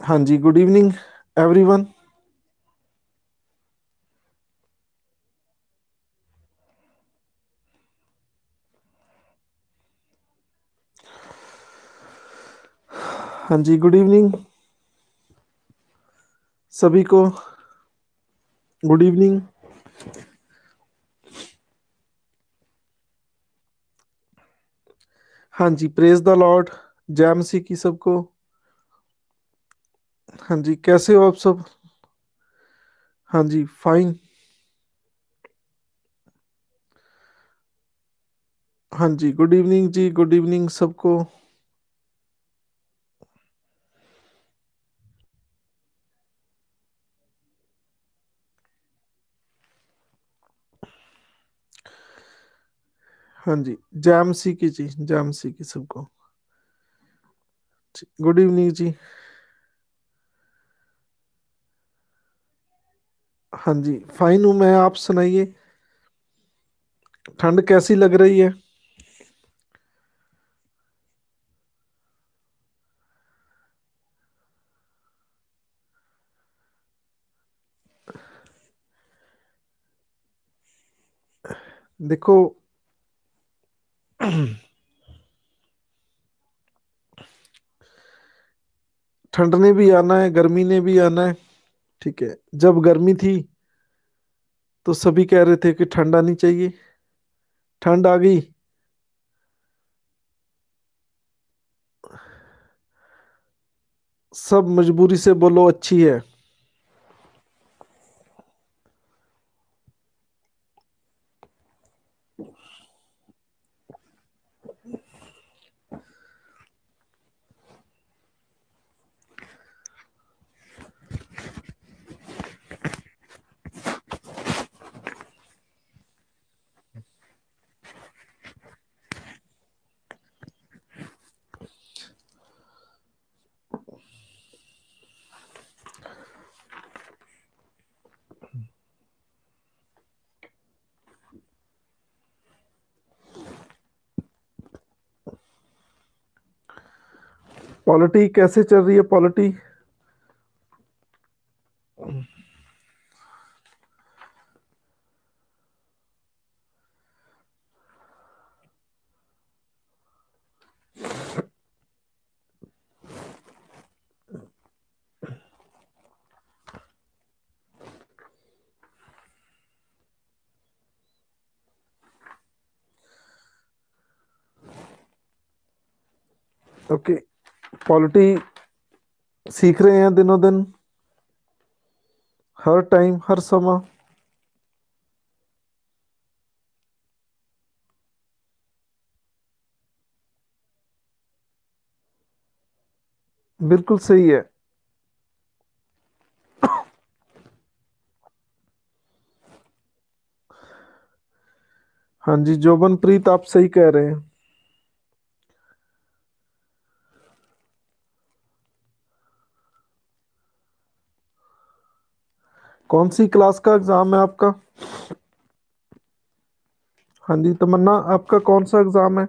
हाँ जी good evening everyone हाँ जी गुड इवनिंग सभी को गुड इवनिंग हाँ जी प्रेज द लॉर्ड जय मसीह की सबको हाँ जी कैसे हो आप सब हाँ जी फाइन हाँ जी गुड इवनिंग जी गुड इवनिंग सबको हाँ जी जैम सी की जी जैम सी की सबको गुड इवनिंग जी हाँ जी फाइन हूँ मैं आप सुनाइए ठंड कैसी लग रही है देखो ठंड ने भी आना है गर्मी ने भी आना है ठीक है जब गर्मी थी तो सभी कह रहे थे कि ठंड आनी चाहिए ठंड आ गई सब मजबूरी से बोलो अच्छी है पॉलिटी कैसे चल रही है पॉलिटी क्वालिटी सीख रहे हैं दिनों दिन हर टाइम हर समा बिल्कुल सही है हाँ जी जोबन प्रीत आप सही कह रहे हैं कौन सी क्लास का एग्जाम है आपका हाँ जी तमन्ना आपका कौन सा एग्जाम है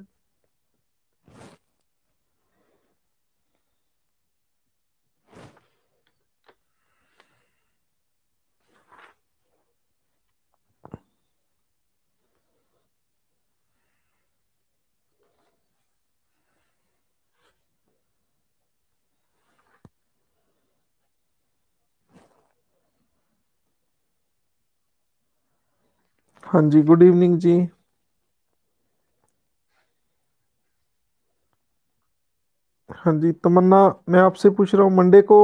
हाँ जी गुड इवनिंग जी हाँ जी तमन्ना मैं आपसे पूछ रहा हूँ मंडे को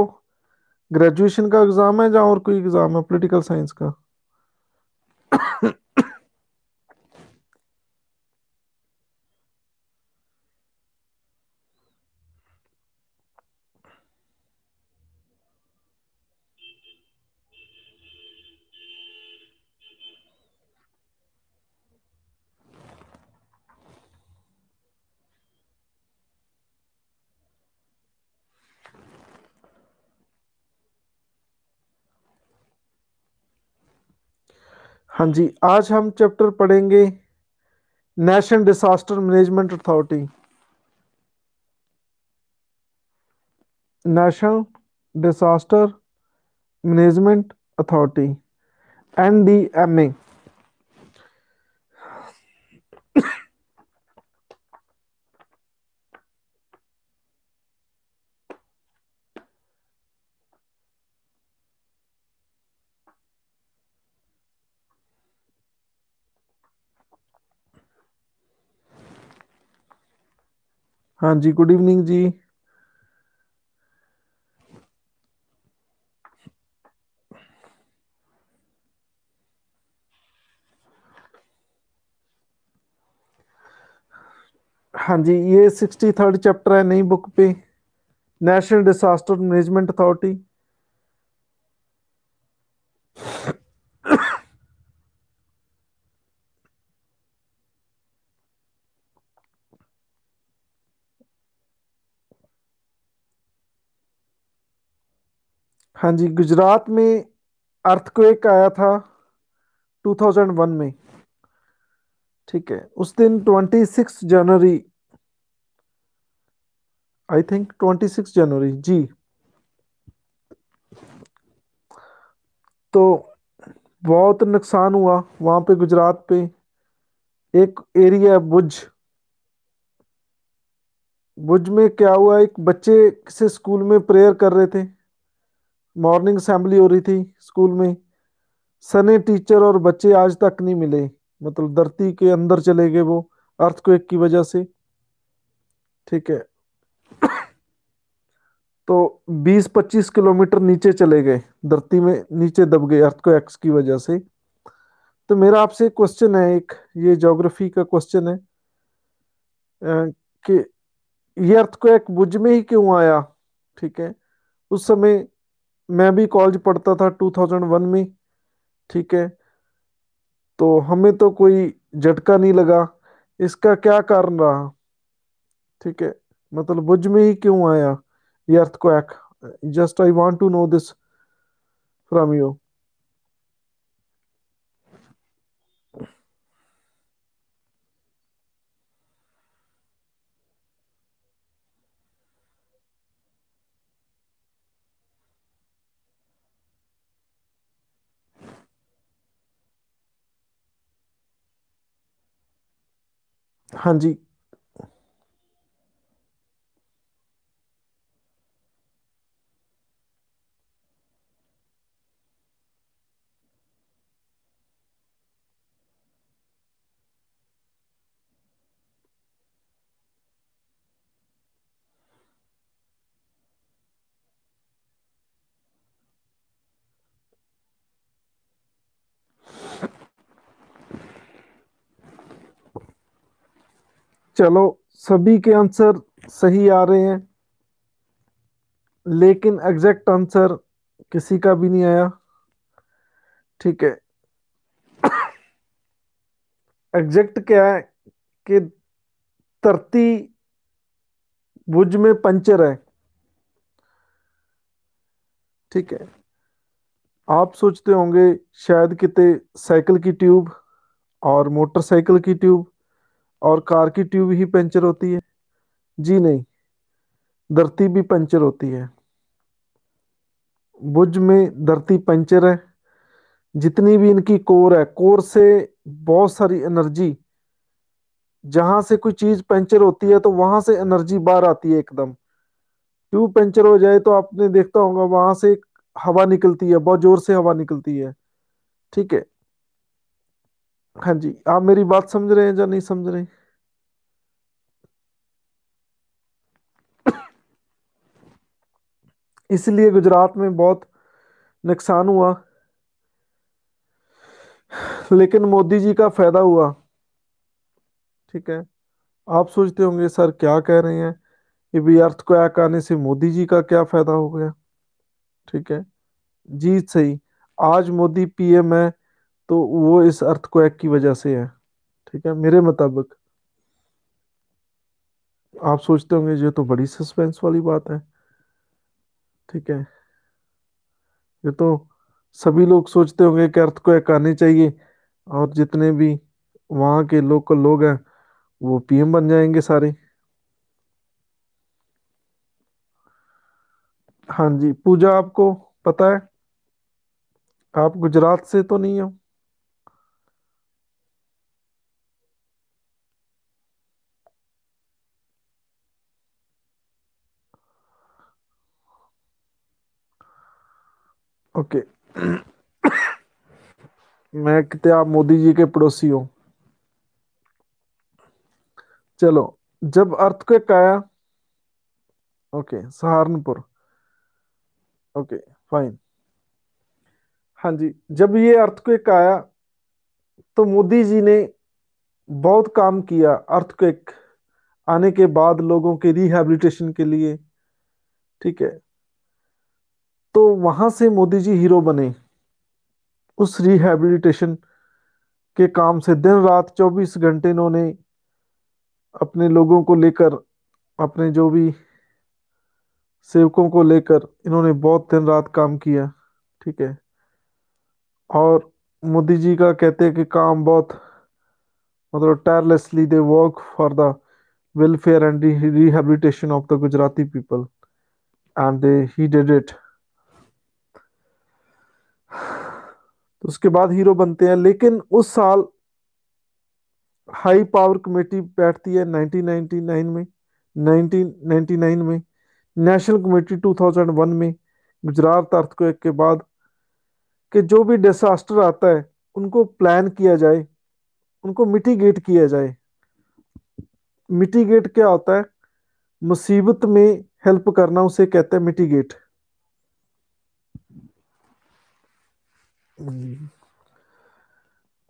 ग्रेजुएशन का एग्ज़ाम है या और कोई एग्ज़ाम है पॉलिटिकल साइंस का हाँ जी आज हम चैप्टर पढ़ेंगे national disaster management authority national disaster management authority N D M A हाँ जी गुड इवनिंग जी हाँ जी ये सिक्सटी थर्ड चैप्टर है नई बुक पे नेशनल डिसास्टर मैनेजमेंट अथॉरिटी हाँ जी गुजरात में अर्थक्वेक आया था 2001 में ठीक है उस दिन 26 जनवरी आई थिंक 26 जनवरी जी तो बहुत नुकसान हुआ वहाँ पे गुजरात पे एक एरिया है बुज भुज में क्या हुआ एक बच्चे किसी स्कूल में प्रेयर कर रहे थे मॉर्निंग असेंबली हो रही थी स्कूल में सने टीचर और बच्चे आज तक नहीं मिले मतलब धरती के अंदर चले गए वो अर्थक्वेक की वजह से ठीक है तो 20-25 किलोमीटर नीचे चले गए धरती में नीचे दब गए एक्स की वजह से तो मेरा आपसे क्वेश्चन है एक ये जोग्राफी का क्वेश्चन है कि ये एक बुझ में ही क्यों आया ठीक है उस समय मैं भी कॉलेज पढ़ता था 2001 में ठीक है तो हमें तो कोई झटका नहीं लगा इसका क्या कारण रहा ठीक है मतलब बुझ में ही क्यों आया ये एक just I want to know this from you 汉字。चलो सभी के आंसर सही आ रहे हैं लेकिन एग्जैक्ट आंसर किसी का भी नहीं आया ठीक है एग्जैक्ट क्या है कि धरती भुज में पंचर है ठीक है आप सोचते होंगे शायद कितने साइकिल की ट्यूब और मोटरसाइकिल की ट्यूब और कार की ट्यूब ही पंचर होती है जी नहीं धरती भी पंचर होती है भुज में धरती पंचर है जितनी भी इनकी कोर है कोर से बहुत सारी एनर्जी जहां से कोई चीज पंचर होती है तो वहां से एनर्जी बाहर आती है एकदम ट्यूब पंचर हो जाए तो आपने देखता होगा वहां से हवा निकलती है बहुत जोर से हवा निकलती है ठीक है हाँ जी आप मेरी बात समझ रहे हैं या नहीं समझ रहे इसलिए गुजरात में बहुत नुकसान हुआ लेकिन मोदी जी का फायदा हुआ ठीक है आप सोचते होंगे सर क्या कह रहे हैं ये भी एक आने से मोदी जी का क्या फायदा हो गया ठीक है जी सही आज मोदी पीएम है तो वो इस एक की वजह से है ठीक है मेरे मुताबिक आप सोचते होंगे ये तो बड़ी सस्पेंस वाली बात है ठीक है ये तो सभी लोग सोचते होंगे कि एक आने चाहिए और जितने भी वहां के लोकल लोग हैं वो पीएम बन जाएंगे सारे हाँ जी पूजा आपको पता है आप गुजरात से तो नहीं हो ओके मैं कितने आप मोदी जी के पड़ोसी हो चलो जब अर्थक्वेक आया ओके सहारनपुर ओके फाइन हाँ जी जब ये अर्थक्वेक आया तो मोदी जी ने बहुत काम किया अर्थक्वेक आने के बाद लोगों के रिहेबिलिटेशन के लिए ठीक है तो वहां से मोदी जी हीरो बने उस रिहेबिलिटेशन के काम से दिन रात 24 घंटे इन्होंने अपने लोगों को लेकर अपने जो भी सेवकों को लेकर इन्होंने बहुत दिन रात काम किया ठीक है और मोदी जी का कहते हैं कि काम बहुत मतलब tirelessly they work for the welfare and rehabilitation of the Gujarati people and they he dead it तो उसके बाद हीरो बनते हैं लेकिन उस साल हाई पावर कमेटी बैठती है 1999 में 1999 में नेशनल कमेटी 2001 में गुजरात अर्थ को के बाद कि जो भी डिसास्टर आता है उनको प्लान किया जाए उनको मिटिगेट किया जाए मिटिगेट क्या होता है मुसीबत में हेल्प करना उसे कहते हैं मिटिगेट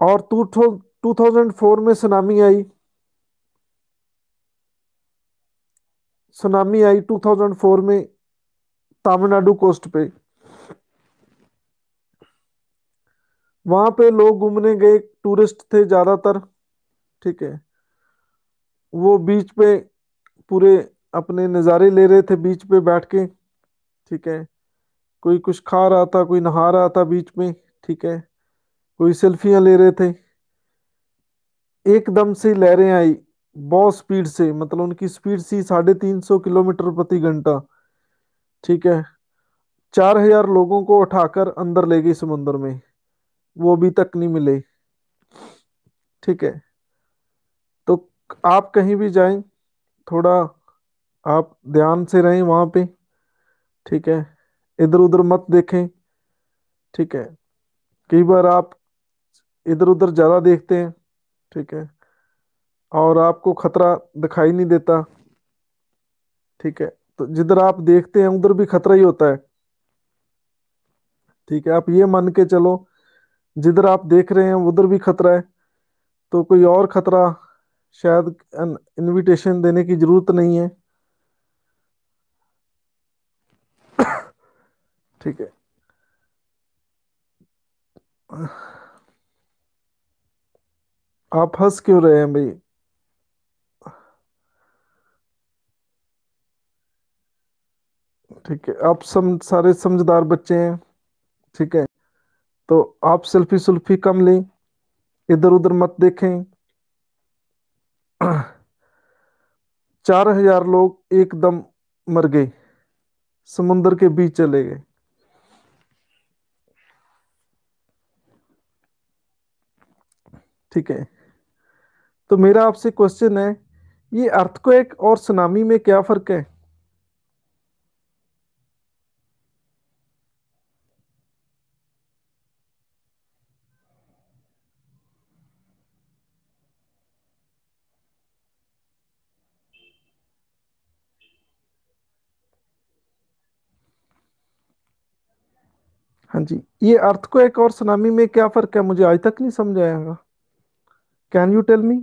और टू टू थाउजेंड फोर में सुनामी आई सुनामी आई 2004 में तमिलनाडु कोस्ट पे वहां पे लोग घूमने गए टूरिस्ट थे ज्यादातर ठीक है वो बीच पे पूरे अपने नज़ारे ले रहे थे बीच पे बैठ के ठीक है कोई कुछ खा रहा था कोई नहा रहा था बीच में ठीक है कोई सेल्फियां ले रहे थे एकदम से लहरें आई बहुत स्पीड से मतलब उनकी स्पीड सी साढ़े तीन सौ किलोमीटर प्रति घंटा ठीक है चार हजार लोगों को उठाकर अंदर ले गई समुन्द्र में वो अभी तक नहीं मिले ठीक है तो आप कहीं भी जाएं थोड़ा आप ध्यान से रहें वहां पे ठीक है इधर उधर मत देखें ठीक है कई बार आप इधर उधर ज़्यादा देखते हैं ठीक है और आपको खतरा दिखाई नहीं देता ठीक है तो जिधर आप देखते हैं उधर भी खतरा ही होता है ठीक है आप ये मान के चलो जिधर आप देख रहे हैं उधर भी खतरा है तो कोई और खतरा शायद इनविटेशन देने की जरूरत नहीं है ठीक है आप हंस क्यों रहे हैं भाई ठीक है आप सम सारे समझदार बच्चे हैं ठीक है तो आप सेल्फी सुल्फी कम लें इधर उधर मत देखें चार हजार लोग एकदम मर गए समुंदर के बीच चले गए ठीक है तो मेरा आपसे क्वेश्चन है ये अर्थक्वेक और सुनामी में क्या फर्क है हाँ जी ये अर्थ को एक और सुनामी में क्या फर्क है मुझे आज तक नहीं समझ आएगा कैन यू टेल मी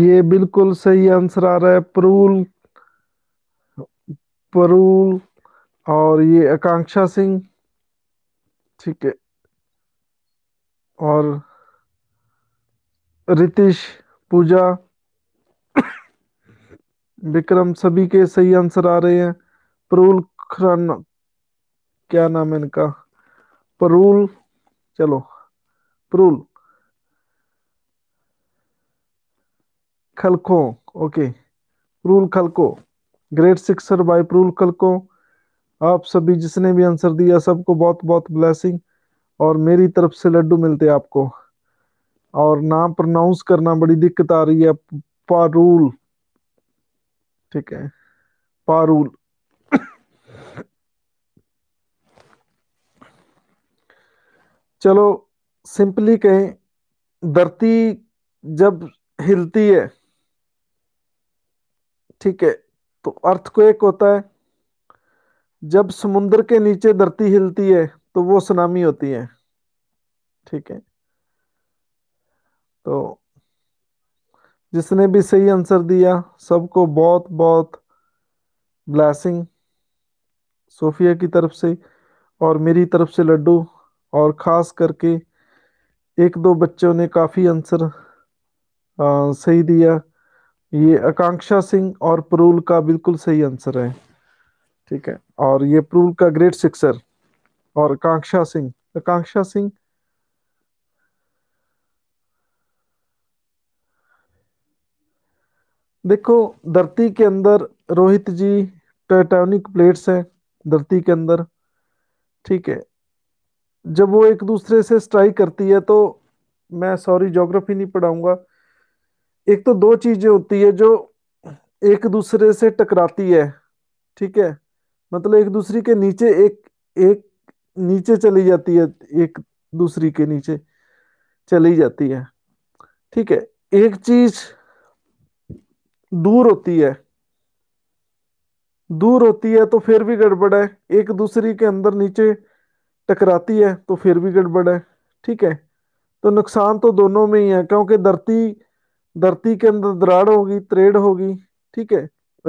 ये बिल्कुल सही आंसर आ रहा है परूल परूल और ये आकांक्षा सिंह ठीक है और रितिश पूजा विक्रम सभी के सही आंसर आ रहे हैं परूल खरान क्या नाम है इनका परूल चलो परूल खलको ओके परूल खलको ग्रेट सिक्सर बाय परूल खलको आप सभी जिसने भी आंसर दिया सबको बहुत बहुत ब्लेसिंग और मेरी तरफ से लड्डू मिलते आपको और नाम प्रोनाउंस करना बड़ी दिक्कत आ रही है पारूल ठीक है पारूल चलो सिंपली कहें धरती जब हिलती है ठीक है तो अर्थ को एक होता है जब समुद्र के नीचे धरती हिलती है तो वो सुनामी होती है ठीक है तो जिसने भी सही आंसर दिया सबको बहुत बहुत ब्लैसिंग सोफिया की तरफ से और मेरी तरफ से लड्डू और ख़ास करके एक दो बच्चों ने काफ़ी आंसर सही दिया ये आकांक्षा सिंह और परूल का बिल्कुल सही आंसर है ठीक है और ये प्रूल का ग्रेट सिक्सर और कांक्षा सिंह तो कांक्षा सिंह देखो धरती के अंदर रोहित जी टेटोनिक प्लेट्स हैं धरती के अंदर ठीक है जब वो एक दूसरे से स्ट्राइक करती है तो मैं सॉरी जोग्राफी नहीं पढ़ाऊंगा एक तो दो चीजें होती है जो एक दूसरे से टकराती है ठीक है मतलब एक दूसरे के नीचे एक एक नीचे चली जाती है एक दूसरी के नीचे चली जाती है ठीक है एक चीज दूर होती है दूर होती है तो फिर भी गड़बड़ है एक दूसरी के अंदर नीचे टकराती है तो फिर भी गड़बड़ है ठीक है तो नुकसान तो दोनों में ही है क्योंकि धरती धरती के अंदर दराड़ होगी त्रेड़ होगी ठीक है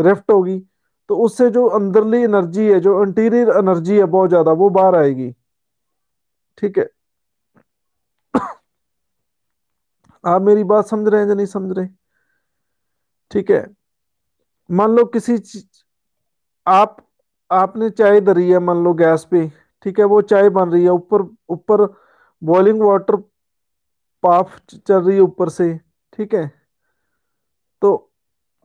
रेफ्ट होगी तो उससे जो अंदरली एनर्जी है जो इंटीरियर एनर्जी है बहुत ज्यादा वो बाहर आएगी ठीक है आप मेरी बात समझ रहे हैं या नहीं समझ रहे ठीक है मान लो किसी आप आपने चाय धरी है मान लो गैस पे ठीक है वो चाय बन रही है ऊपर ऊपर बॉइलिंग वाटर पाफ चल रही है ऊपर से ठीक है तो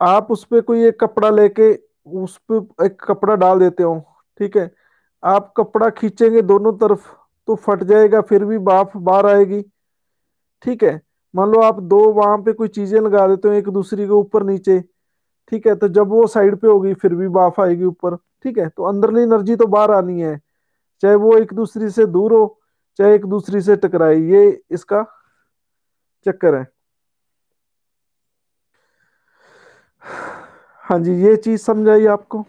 आप उस पर कोई एक कपड़ा लेके उस पर एक कपड़ा डाल देते हो ठीक है आप कपड़ा खींचेंगे दोनों तरफ तो फट जाएगा फिर भी बाफ बाहर आएगी ठीक है मान लो आप दो वहां पे कोई चीजें लगा देते हो एक दूसरी के ऊपर नीचे ठीक है तो जब वो साइड पे होगी फिर भी बाफ आएगी ऊपर ठीक है तो अंदरली एनर्जी तो बाहर आनी है चाहे वो एक दूसरे से दूर हो चाहे एक दूसरी से टकराए ये इसका चक्कर है हाँ जी ये चीज समझ आई आपको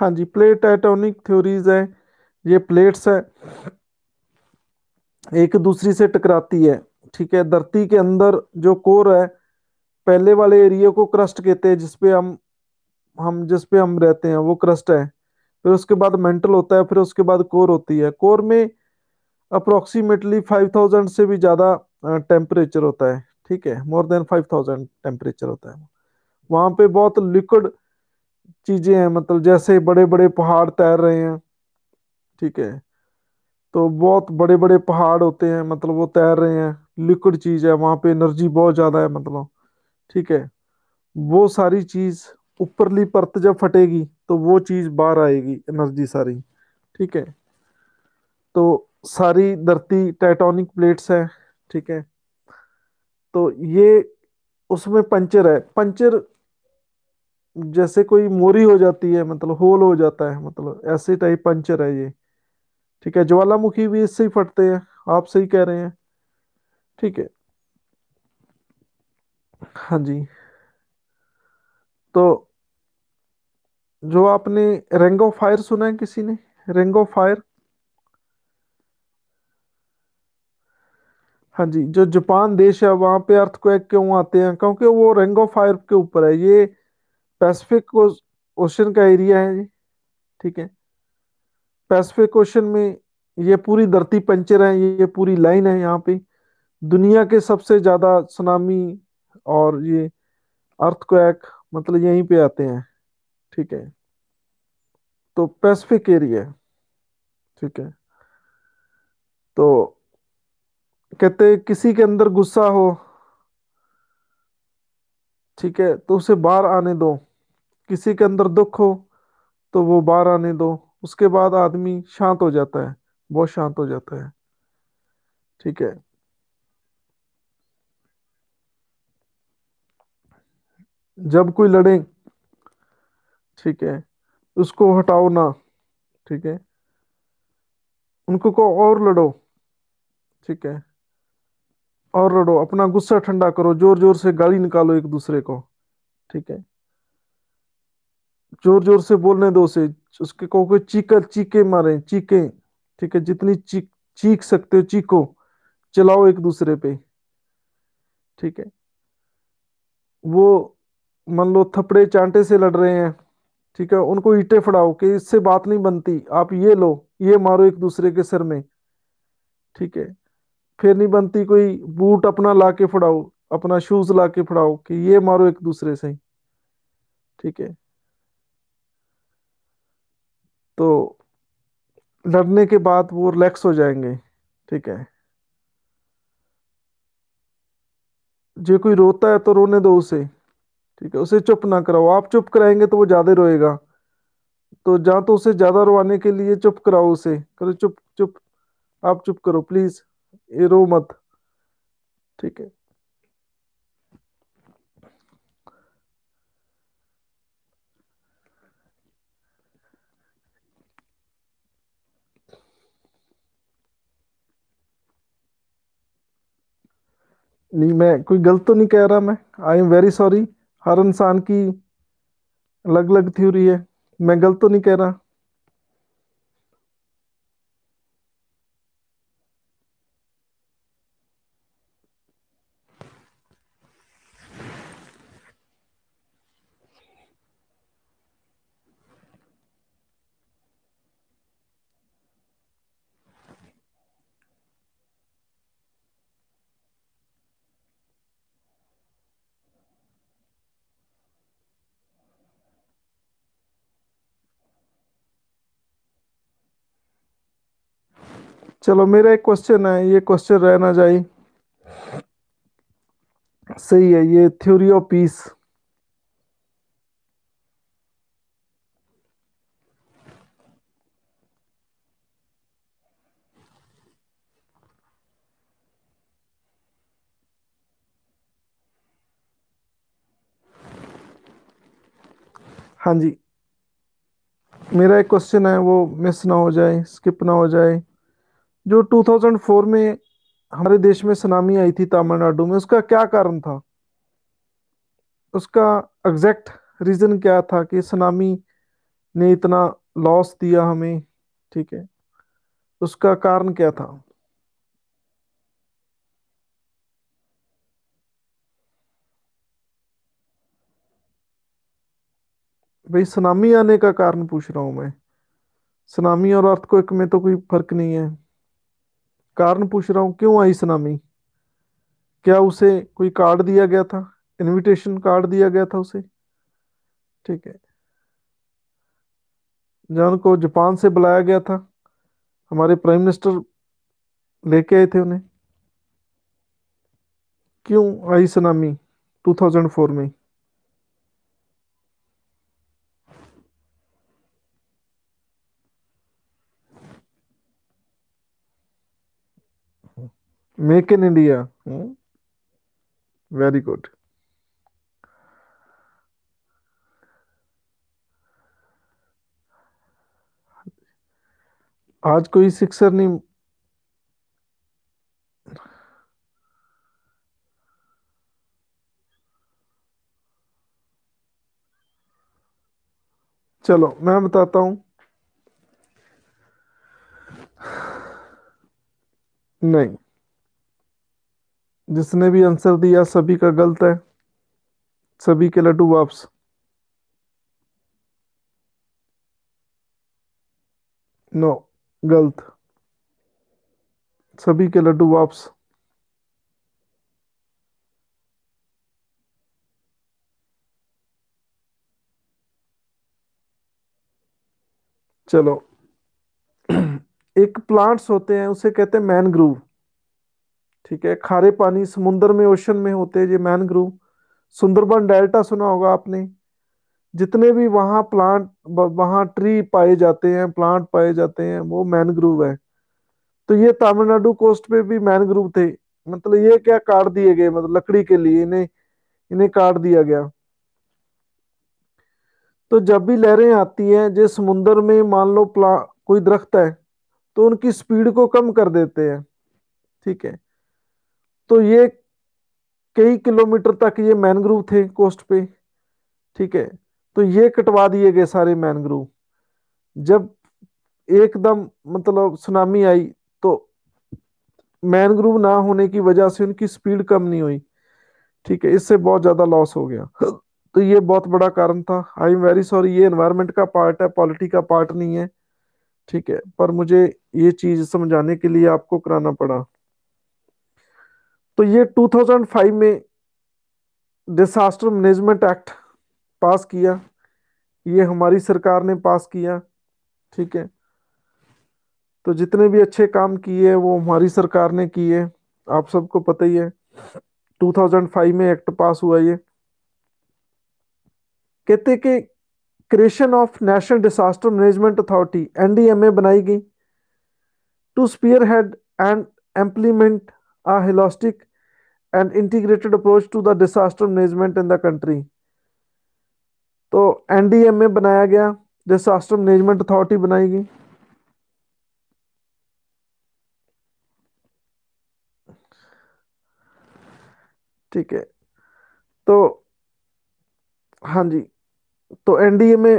हाँ जी प्लेट टाइटोनिक थ्योरीज है ये प्लेट्स है एक दूसरी से टकराती है ठीक है धरती के अंदर जो कोर है पहले वाले एरिया को क्रस्ट कहते हैं जिसपे हम हम जिसपे हम रहते हैं वो क्रस्ट है फिर उसके बाद मेंटल होता है फिर उसके बाद कोर होती है कोर में अप्रोक्सीमेटली फाइव थाउजेंड से भी ज़्यादा टेम्परेचर होता है ठीक है more than five thousand temperature होता है वहां पे बहुत लिक्विड चीजें हैं मतलब जैसे बड़े बड़े पहाड़ तैर रहे हैं ठीक है तो बहुत बड़े बड़े पहाड़ होते हैं मतलब वो तैर रहे हैं लिक्विड चीज है वहां पे एनर्जी बहुत ज्यादा है मतलब ठीक है वो सारी चीज ऊपरली परत जब फटेगी तो वो चीज बाहर आएगी एनर्जी सारी ठीक है तो सारी धरती टाइटोनिक प्लेट्स हैं ठीक है तो ये उसमें पंचर है पंचर जैसे कोई मोरी हो जाती है मतलब होल हो जाता है मतलब ऐसे टाइप पंचर है ये ठीक है ज्वालामुखी भी इससे ही फटते हैं आप सही कह रहे हैं ठीक है हाँ जी तो जो आपने रेंग ऑफ फायर सुना है किसी ने रेंग ऑफ फायर हाँ जी जो जापान देश है वहां पे अर्थक्वेक क्यों आते हैं क्योंकि वो रिंग ऑफ फायर के ऊपर है ये पैसिफिक ओशन का एरिया है जी ठीक है पैसिफिक ओशन में ये पूरी धरती पंचर है ये पूरी लाइन है यहाँ पे दुनिया के सबसे ज्यादा सुनामी और ये अर्थक्वेक मतलब यहीं पे आते हैं ठीक है तो पैसिफिक एरिया ठीक है तो कहते किसी के अंदर गुस्सा हो ठीक है तो उसे बाहर आने दो किसी के अंदर दुख हो तो वो बाहर आने दो उसके बाद आदमी शांत हो जाता है बहुत शांत हो जाता है ठीक है जब कोई लड़े ठीक है उसको हटाओ ना ठीक है उनको को और लड़ो ठीक है और लड़ो अपना गुस्सा ठंडा करो जोर जोर से गाली निकालो एक दूसरे को ठीक है जोर जोर से बोलने दो से उसके को कोई चीकर चीके मारे चीके ठीक है जितनी चीख चीख सकते हो चीखो चलाओ एक दूसरे पे ठीक है वो मान लो थपड़े चांटे से लड़ रहे हैं ठीक है उनको ईटे फड़ाओ कि इससे बात नहीं बनती आप ये लो ये मारो एक दूसरे के सर में ठीक है फिर नहीं बनती कोई बूट अपना ला के फड़ाओ अपना शूज ला के फड़ाओ कि ये मारो एक दूसरे से ठीक है तो लड़ने के बाद वो रिलैक्स हो जाएंगे ठीक है जो कोई रोता है तो रोने दो उसे ठीक है उसे चुप ना कराओ आप चुप कराएंगे तो वो ज्यादा रोएगा तो जहां तो उसे ज्यादा रोवाने के लिए चुप कराओ उसे करो चुप चुप आप चुप करो प्लीज ये रो मत ठीक है नहीं मैं कोई गलत तो नहीं कह रहा मैं आई एम वेरी सॉरी हर इंसान की अलग अलग थ्योरी है मैं गलत तो नहीं कह रहा चलो मेरा एक क्वेश्चन है ये क्वेश्चन रहना चाहिए सही है ये थ्योरी ऑफ पीस हाँ जी मेरा एक क्वेश्चन है वो मिस ना हो जाए स्किप ना हो जाए जो 2004 में हमारे देश में सुनामी आई थी तमिलनाडु में उसका क्या कारण था उसका एग्जैक्ट रीजन क्या था कि सुनामी ने इतना लॉस दिया हमें ठीक है उसका कारण क्या था भाई सुनामी आने का कारण पूछ रहा हूं मैं सुनामी और अर्थ को एक में तो कोई फर्क नहीं है कारण पूछ रहा हूं क्यों आई सुनामी क्या उसे कोई कार्ड दिया गया था इनविटेशन कार्ड दिया गया था उसे ठीक है जान को जापान से बुलाया गया था हमारे प्राइम मिनिस्टर लेके आए थे उन्हें क्यों आई सुनामी 2004 में make in India very good आज कोई सिक्सर नहीं चलो मैं बताता हूं नहीं जिसने भी आंसर दिया सभी का गलत है सभी के लड्डू वापस नो गलत सभी के लड्डू वापस चलो एक प्लांट्स होते हैं उसे कहते हैं मैनग्रूव ठीक है खारे पानी समुन्द्र में ओशन में होते हैं ये मैनग्रोव सुंदरबन डेल्टा सुना होगा आपने जितने भी वहाँ प्लांट वहाँ ट्री पाए जाते हैं प्लांट पाए जाते हैं वो मैनग्रोव है तो ये तमिलनाडु कोस्ट पे भी मैनग्रोव थे मतलब ये क्या काट दिए गए मतलब लकड़ी के लिए इन्हें इन्हें काट दिया गया तो जब भी लहरें आती हैं जो समुन्द्र में मान लो प्ला कोई दरख्त है तो उनकी स्पीड को कम कर देते हैं ठीक है तो ये कई किलोमीटर तक ये मैनग्रूव थे कोस्ट पे ठीक है तो ये कटवा दिए गए सारे मैनग्रूव जब एकदम मतलब सुनामी आई तो मैनग्रूव ना होने की वजह से उनकी स्पीड कम नहीं हुई ठीक है इससे बहुत ज्यादा लॉस हो गया तो ये बहुत बड़ा कारण था आई एम वेरी सॉरी ये एनवायरमेंट का पार्ट है पॉलिटी का पार्ट नहीं है ठीक है पर मुझे ये चीज समझाने के लिए आपको कराना पड़ा तो ये 2005 में डिसास्टर मैनेजमेंट एक्ट पास किया ये हमारी सरकार ने पास किया ठीक है तो जितने भी अच्छे काम किए वो हमारी सरकार ने किए आप सबको पता ही है 2005 में एक्ट पास हुआ ये कहते कि creation of national disaster management authority NDMA बनाई गई to spearhead and implement a holistic and integrated approach to the disaster management in the country तो एनडीएमए बनाया गया डिसास्टर मैनेजमेंट अथॉरिटी बनाई गई ठीक है तो हाँ जी तो एनडीए में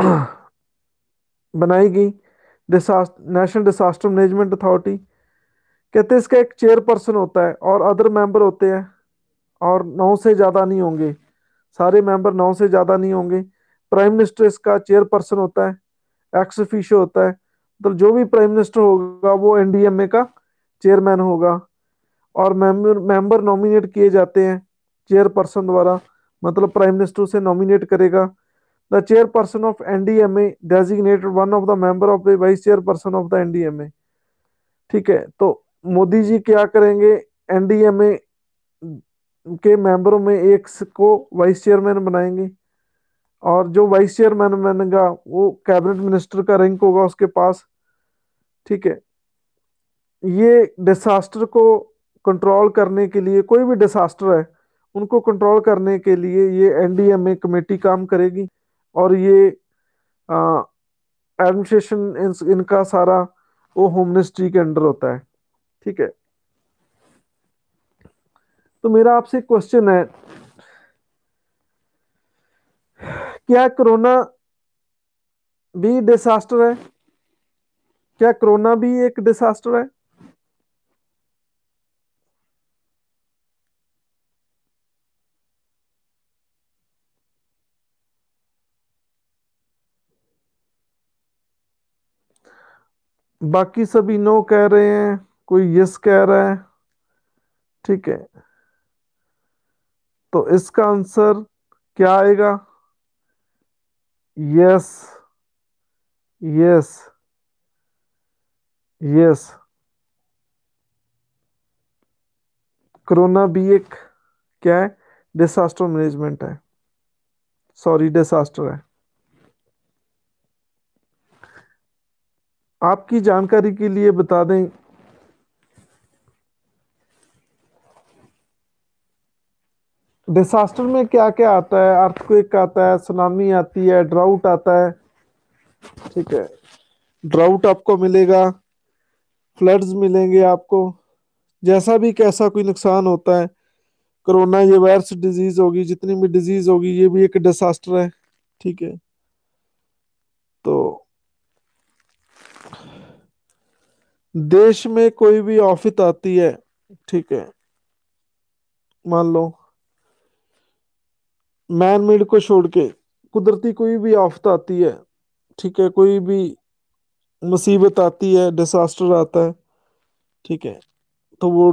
बनाई गई disaster national disaster management authority कहते हैं इसका एक चेयरपर्सन होता है और अदर मेंबर होते हैं और नौ से ज़्यादा नहीं होंगे सारे मेंबर नौ से ज़्यादा नहीं होंगे प्राइम मिनिस्टर इसका चेयरपर्सन होता है एक्स फिशो होता है मतलब तो जो भी प्राइम मिनिस्टर होगा वो एनडीएमए का चेयरमैन होगा और मेंबर मेंबर नॉमिनेट किए जाते हैं चेयरपर्सन द्वारा मतलब प्राइम मिनिस्टर उसे नॉमिनेट करेगा the chairperson of NDMA designated one of the member of the vice chairperson of the NDMA ठीक है तो मोदी जी क्या करेंगे एनडीएमए के मेंबरों में एक को वाइस चेयरमैन बनाएंगे और जो वाइस चेयरमैन बनेगा वो कैबिनेट मिनिस्टर का रैंक होगा उसके पास ठीक है ये डिसास्टर को कंट्रोल करने के लिए कोई भी डिसास्टर है उनको कंट्रोल करने के लिए ये एनडीएमए कमेटी काम करेगी और ये एडमिनिस्ट्रेशन इनका सारा वो होम मिनिस्ट्री के अंडर होता है ठीक है तो मेरा आपसे क्वेश्चन है क्या कोरोना भी डिसास्टर है क्या कोरोना भी एक डिसास्टर है बाकी सभी नो कह रहे हैं कोई यस कह रहा है ठीक है तो इसका आंसर क्या आएगा यस यस यस कोरोना भी एक क्या है डिसास्टर मैनेजमेंट है सॉरी डिसास्टर है आपकी जानकारी के लिए बता दें डिसास्टर में क्या क्या आता है अर्थक्वेक आता है सुनामी आती है ड्राउट आता है ठीक है ड्राउट आपको मिलेगा फ्लड्स मिलेंगे आपको जैसा भी कैसा कोई नुकसान होता है कोरोना ये वायरस डिजीज होगी जितनी भी डिजीज होगी ये भी एक डिसास्टर है ठीक है तो देश में कोई भी ऑफिस आती है ठीक है मान लो मैन मेड को छोड़ के कुदरती कोई भी आफत आती है ठीक है कोई भी मुसीबत आती है डिसास्टर आता है ठीक है तो वो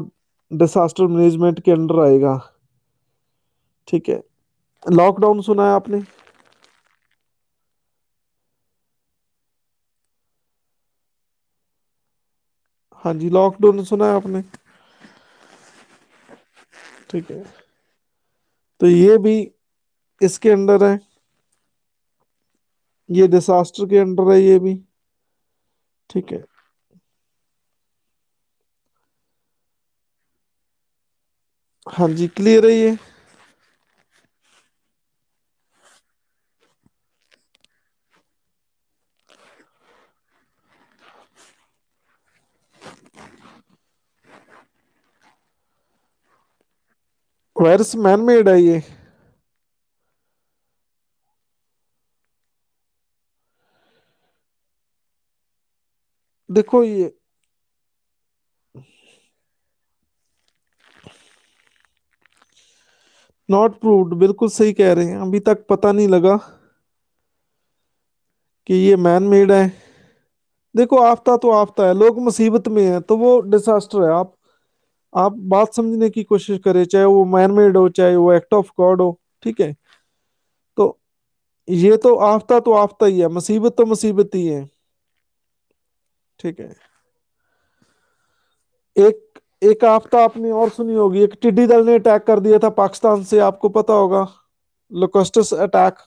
डिसास्टर मैनेजमेंट के अंडर आएगा ठीक है लॉकडाउन सुना है आपने हाँ जी लॉकडाउन सुना है आपने ठीक है तो ये भी इसके अंडर है ये डिसास्टर के अंडर है ये भी ठीक है हाँ जी क्लियर है ये वायरस मैन मेड है ये देखो ये नॉट प्रूव्ड बिल्कुल सही कह रहे हैं अभी तक पता नहीं लगा कि ये मैन मेड है देखो आफ्ता तो आफ्ता है लोग मुसीबत में हैं तो वो डिसास्टर है आप आप बात समझने की कोशिश करें चाहे वो मैन मेड हो चाहे वो एक्ट ऑफ गॉड हो ठीक है तो ये तो आफ्ता तो आफ्ता ही है मुसीबत तो मुसीबत ही है ठीक है एक एक आफ्ता आपने और सुनी होगी एक टिड्डी दल ने अटैक कर दिया था पाकिस्तान से आपको पता होगा लोकस्टस अटैक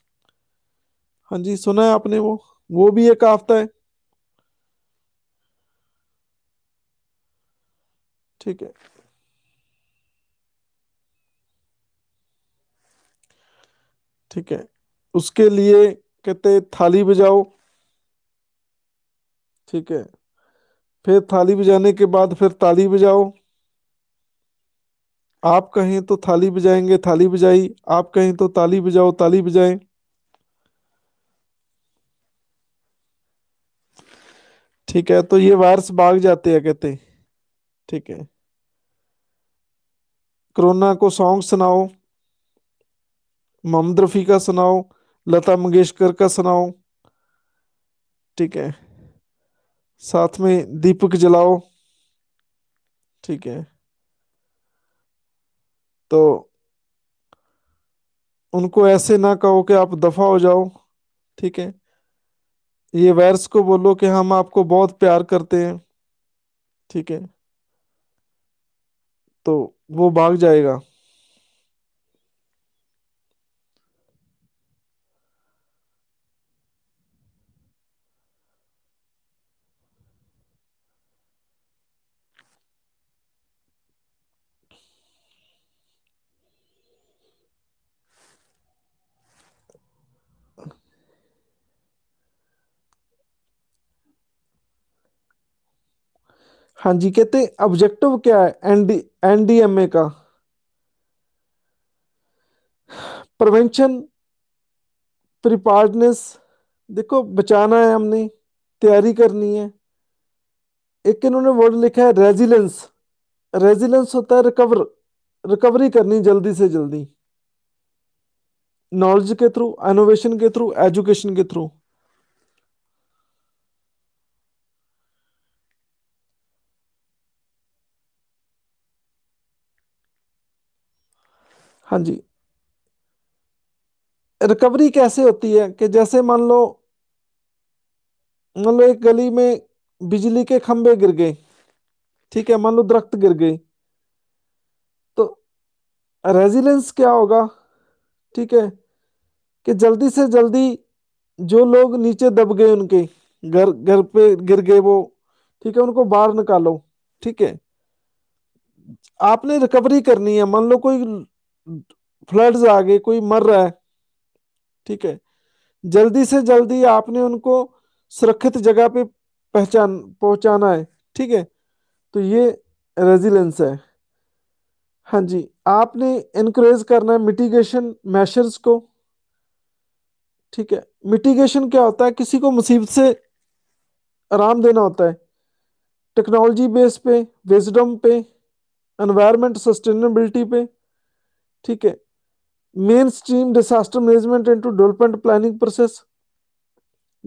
हाँ जी सुना है आपने वो वो भी एक आफ्ता है ठीक है ठीक है उसके लिए कहते थाली बजाओ ठीक है फिर थाली बजाने के बाद फिर ताली बजाओ आप कहें तो थाली बजाएंगे थाली बजाई आप कहें तो ताली बजाओ ताली बजाएं ठीक है तो ये वायरस भाग जाते हैं कहते ठीक है कोरोना को सॉन्ग सुनाओ मोहम्मद रफ़ी का सुनाओ लता मंगेशकर का सुनाओ ठीक है साथ में दीपक जलाओ ठीक है तो उनको ऐसे ना कहो कि आप दफा हो जाओ ठीक है ये वैर्स को बोलो कि हम आपको बहुत प्यार करते हैं ठीक है तो वो भाग जाएगा हाँ जी कहते हैं ऑब्जेक्टिव क्या है एनडी एनडीएमए का प्रिवेंशन प्रिपार्डनेस देखो बचाना है हमने तैयारी करनी है एक इन्होंने वर्ड लिखा है रेजिलेंस रेजिलेंस होता है रिकवर रिकवरी करनी जल्दी से जल्दी नॉलेज के थ्रू इनोवेशन के थ्रू एजुकेशन के थ्रू हाँ जी रिकवरी कैसे होती है कि जैसे मान लो मान लो एक गली में बिजली के खंभे गिर गए ठीक है मान लो दरख्त गिर गए तो रेजिलेंस क्या होगा ठीक है कि जल्दी से जल्दी जो लोग नीचे दब गए उनके घर घर पे गिर गए वो ठीक है उनको बाहर निकालो ठीक है आपने रिकवरी करनी है मान लो कोई फ्लड्स आ गए कोई मर रहा है ठीक है जल्दी से जल्दी आपने उनको सुरक्षित जगह पे पहचान पहुंचाना है ठीक है तो ये रेजिलेंस है हाँ जी आपने इनक्रेज करना है मिटिगेशन मेशर्स को ठीक है मिटिगेशन क्या होता है किसी को मुसीबत से आराम देना होता है टेक्नोलॉजी बेस पे विजडम पे एनवायरमेंट सस्टेनेबिलिटी पे ठीक है mainstream disaster management into development planning process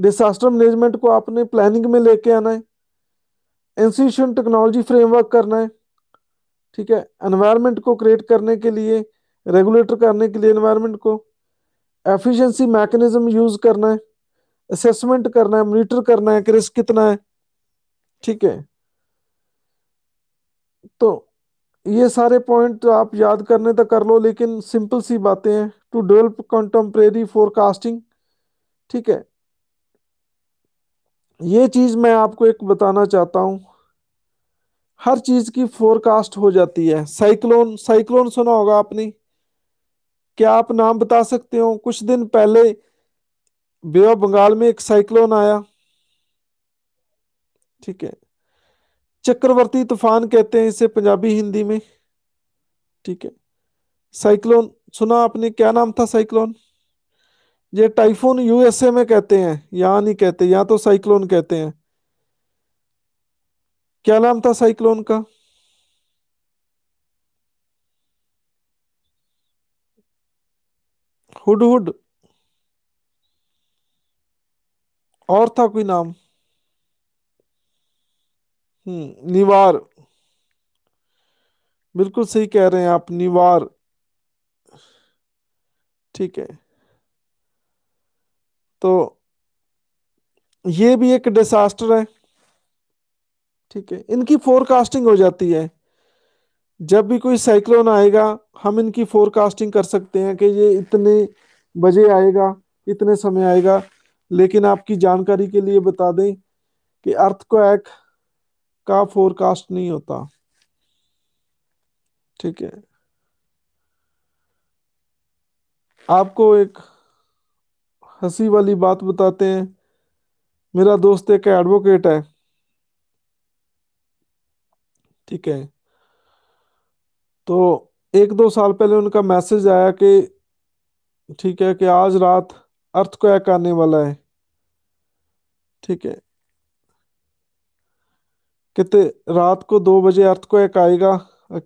disaster management को आपने प्लानिंग में लेके आना है इंस्टीट्यूशन टेक्नोलॉजी फ्रेमवर्क करना है ठीक है एनवायरनमेंट को क्रिएट करने के लिए रेगुलेटर करने के लिए एनवायरनमेंट को एफिशिएंसी मैकेनिज्म यूज करना है असेसमेंट करना है मॉनिटर करना है कि रिस्क कितना है ठीक है तो ये सारे पॉइंट आप याद करने तक तो कर लो लेकिन सिंपल सी बातें हैं टू डेवलप कंटेम्प्रेरी फोरकास्टिंग ठीक है ये चीज़ मैं आपको एक बताना चाहता हूं हर चीज़ की फोरकास्ट हो जाती है साइक्लोन साइक्लोन सुना होगा आपने क्या आप नाम बता सकते हो कुछ दिन पहले बे ऑफ बंगाल में एक साइक्लोन आया ठीक है चक्रवर्ती तूफान कहते हैं इसे पंजाबी हिंदी में ठीक है साइक्लोन सुना आपने क्या नाम था साइक्लोन ये टाइफून यूएसए में कहते हैं यहां नहीं कहते यहाँ तो साइक्लोन कहते हैं क्या नाम था साइक्लोन का हुड हुड और था कोई नाम हम्म, निवार बिल्कुल सही कह रहे हैं आप निवार ठीक है तो ये भी एक डिसास्टर है ठीक है इनकी फोरकास्टिंग हो जाती है जब भी कोई साइक्लोन आएगा हम इनकी फोरकास्टिंग कर सकते हैं कि ये इतने बजे आएगा इतने समय आएगा लेकिन आपकी जानकारी के लिए बता दें कि अर्थ को एक का फोरकास्ट नहीं होता ठीक है आपको एक हंसी वाली बात बताते हैं मेरा दोस्त एक एडवोकेट है ठीक है तो एक दो साल पहले उनका मैसेज आया कि ठीक है कि आज रात अर्थ को आने वाला है ठीक है कि रात को दो बजे अर्थ को एक आएगा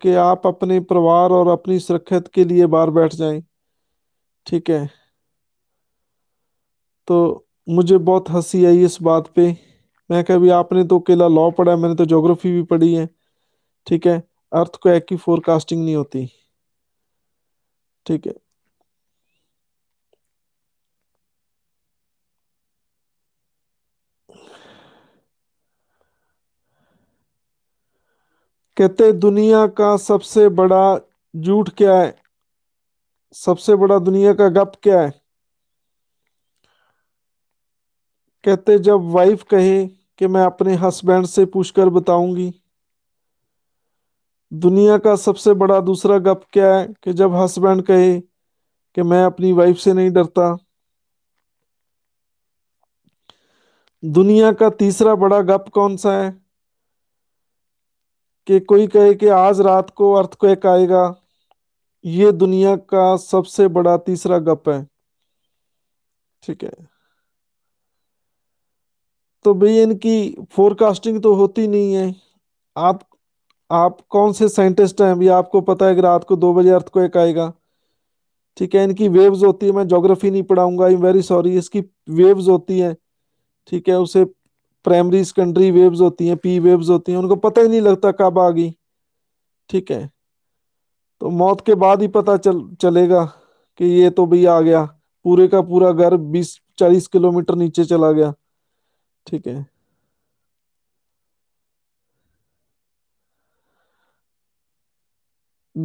कि आप अपने परिवार और अपनी सुरक्षित के लिए बाहर बैठ जाएं ठीक है तो मुझे बहुत हंसी आई इस बात पे मैं भी आपने तो केला लॉ पढ़ा है मैंने तो जोग्राफी भी पढ़ी है ठीक है अर्थ को एक की फोरकास्टिंग नहीं होती ठीक है कहते दुनिया का सबसे बड़ा झूठ क्या है सबसे बड़ा दुनिया का गप क्या है कहते जब वाइफ कहे कि मैं अपने हस्बैंड से पूछकर बताऊंगी दुनिया का सबसे बड़ा दूसरा गप क्या है कि जब हस्बैंड कहे कि मैं अपनी वाइफ से नहीं डरता दुनिया का तीसरा बड़ा गप कौन सा है कि कोई कहे कि आज रात को अर्थक्वेक आएगा ये दुनिया का सबसे बड़ा तीसरा गप है ठीक है तो भाई इनकी फोरकास्टिंग तो होती नहीं है आप आप कौन से साइंटिस्ट हैं भी आपको पता है कि रात को दो बजे अर्थ को एक आएगा ठीक है इनकी वेव्स होती है मैं जोग्राफी नहीं पढ़ाऊंगा आई एम वेरी सॉरी इसकी वेव्स होती है ठीक है उसे प्राइमरी सेकेंडरी वेव्स होती हैं पी वेव्स होती हैं उनको पता ही नहीं लगता कब आ गई ठीक है तो मौत के बाद ही पता चल चलेगा कि ये तो भाई आ गया पूरे का पूरा घर बीस चालीस किलोमीटर नीचे चला गया ठीक है